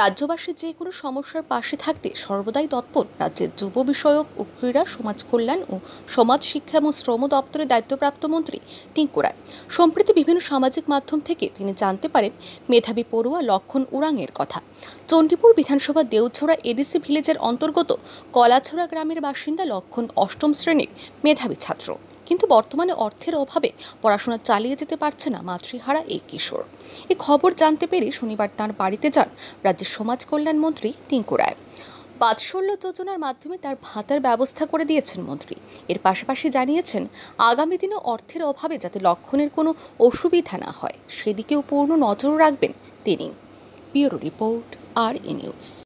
রাজ্যবাসীর যে কোনো সমস্যার পাশে থাকতে সর্বদাই তৎপর রাজ্যের যুব বিষয়ক ও ক্রীড়া সমাজ কল্যাণ ও সমাজ শিক্ষা এবং শ্রম দপ্তরের দায়িত্বপ্রাপ্ত মন্ত্রী টিঙ্কু রায় সম্প্রতি বিভিন্ন সামাজিক মাধ্যম থেকে তিনি জানতে পারেন মেধাবী পড়ুয়া লক্ষণ উরাংয়ের কথা চণ্ডীপুর বিধানসভা দেউছড়া এডিসি ভিলেজের অন্তর্গত কলাছড়া গ্রামের বাসিন্দা লক্ষণ অষ্টম শ্রেণীর মেধাবী ছাত্র কিন্তু বর্তমানে অর্থের অভাবে পড়াশোনা চালিয়ে যেতে পারছে না মাতৃহারা এই কিশোর এ খবর জানতে পেরে শনিবার তার বাড়িতে যান রাজ্যের সমাজ কল্যাণ মন্ত্রী টিঙ্কু রায় বাৎসল্য যোজনার মাধ্যমে তার ভাতার ব্যবস্থা করে দিয়েছেন মন্ত্রী এর পাশাপাশি জানিয়েছেন আগামী দিনে অর্থের অভাবে যাতে লক্ষণের কোনো অসুবিধা না হয় সেদিকেও পূর্ণ নজর রাখবেন তিনি ব্যুরো রিপোর্ট আর ই নিউজ